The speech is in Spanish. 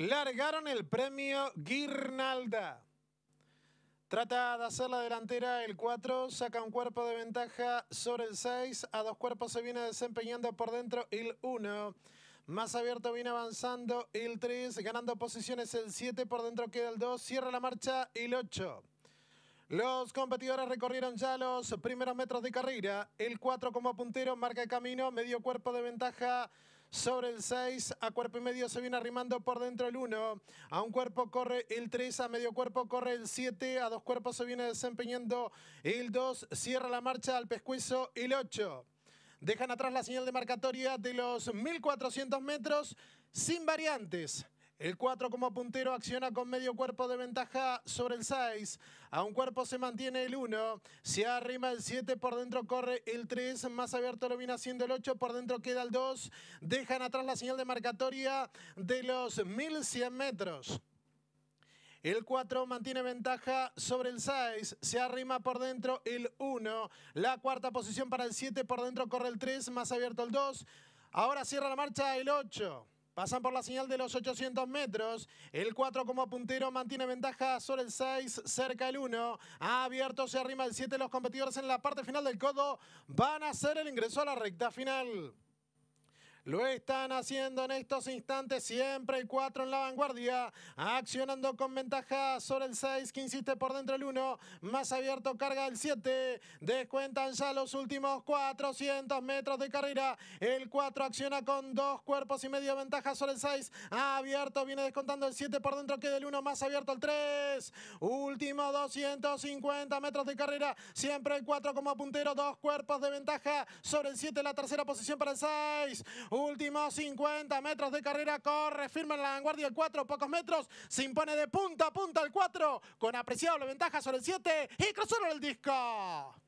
Largaron el premio Guirnalda. Trata de hacer la delantera el 4, saca un cuerpo de ventaja sobre el 6, a dos cuerpos se viene desempeñando por dentro el 1. Más abierto viene avanzando el 3, ganando posiciones el 7, por dentro queda el 2, cierra la marcha el 8. Los competidores recorrieron ya los primeros metros de carrera. El 4 como puntero marca el camino, medio cuerpo de ventaja sobre el 6, a cuerpo y medio se viene arrimando por dentro el 1, a un cuerpo corre el 3, a medio cuerpo corre el 7, a dos cuerpos se viene desempeñando el 2, cierra la marcha al pescuezo el 8. Dejan atrás la señal de marcatoria de los 1400 metros sin variantes. El 4 como puntero acciona con medio cuerpo de ventaja sobre el 6. A un cuerpo se mantiene el 1. Se arrima el 7. Por dentro corre el 3. Más abierto lo viene haciendo el 8. Por dentro queda el 2. Dejan atrás la señal de marcatoria de los 1100 metros. El 4 mantiene ventaja sobre el 6. Se arrima por dentro el 1. La cuarta posición para el 7. Por dentro corre el 3. Más abierto el 2. Ahora cierra la marcha el 8. Pasan por la señal de los 800 metros. El 4 como puntero mantiene ventaja sobre el 6, cerca el 1. Ha abierto, se arrima el 7. Los competidores en la parte final del codo van a hacer el ingreso a la recta final. Lo están haciendo en estos instantes. Siempre el 4 en la vanguardia. Accionando con ventaja sobre el 6 que insiste por dentro el 1. Más abierto carga el 7. Descuentan ya los últimos 400 metros de carrera. El 4 acciona con dos cuerpos y medio ventaja sobre el 6. Abierto. Viene descontando el 7 por dentro. Queda el 1 más abierto el 3. Último 250 metros de carrera. Siempre el 4 como puntero. Dos cuerpos de ventaja sobre el 7. La tercera posición para el 6. Últimos 50 metros de carrera, corre firma en la vanguardia el 4, pocos metros, se impone de punta a punta el 4, con apreciable ventaja sobre el 7 y cruzó el disco.